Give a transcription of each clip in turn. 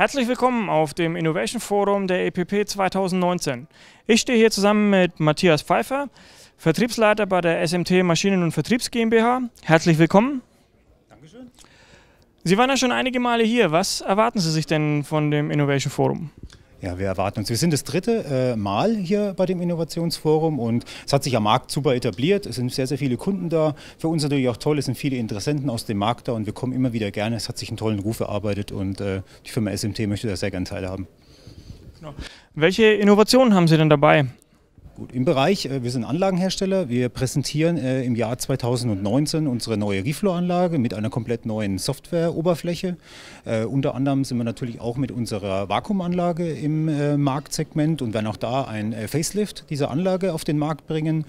Herzlich willkommen auf dem Innovation Forum der EPP 2019. Ich stehe hier zusammen mit Matthias Pfeiffer, Vertriebsleiter bei der SMT Maschinen- und Vertriebs GmbH. Herzlich willkommen. Dankeschön. Sie waren ja schon einige Male hier. Was erwarten Sie sich denn von dem Innovation Forum? Ja, wir erwarten uns. Wir sind das dritte äh, Mal hier bei dem Innovationsforum und es hat sich am Markt super etabliert. Es sind sehr, sehr viele Kunden da. Für uns natürlich auch toll, es sind viele Interessenten aus dem Markt da und wir kommen immer wieder gerne. Es hat sich einen tollen Ruf erarbeitet und äh, die Firma SMT möchte da sehr gerne teilhaben. Genau. Welche Innovationen haben Sie denn dabei? Gut, im Bereich, äh, wir sind Anlagenhersteller. Wir präsentieren äh, im Jahr 2019 unsere neue Reflow-Anlage mit einer komplett neuen Software-Oberfläche. Äh, unter anderem sind wir natürlich auch mit unserer Vakuumanlage im Marktsegment und werden auch da ein Facelift dieser Anlage auf den Markt bringen.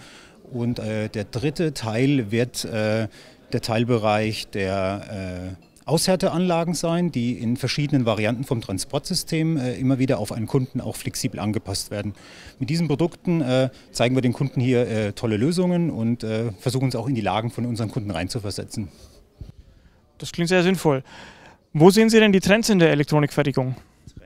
Und der dritte Teil wird der Teilbereich der Aushärteanlagen sein, die in verschiedenen Varianten vom Transportsystem äh, immer wieder auf einen Kunden auch flexibel angepasst werden. Mit diesen Produkten äh, zeigen wir den Kunden hier äh, tolle Lösungen und äh, versuchen uns auch in die Lagen von unseren Kunden reinzuversetzen. Das klingt sehr sinnvoll. Wo sehen Sie denn die Trends in der Elektronikfertigung?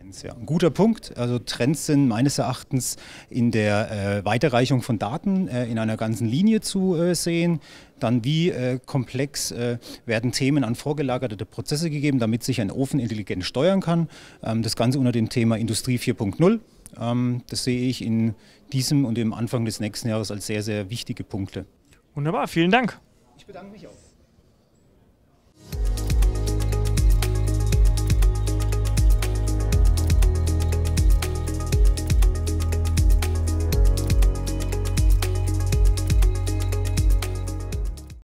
Trends, ja. Ein guter Punkt. Also Trends sind meines Erachtens in der äh, Weiterreichung von Daten äh, in einer ganzen Linie zu äh, sehen. Dann wie äh, komplex äh, werden Themen an vorgelagerte Prozesse gegeben, damit sich ein Ofen intelligent steuern kann. Ähm, das Ganze unter dem Thema Industrie 4.0. Ähm, das sehe ich in diesem und im Anfang des nächsten Jahres als sehr, sehr wichtige Punkte. Wunderbar, vielen Dank. Ich bedanke mich auch.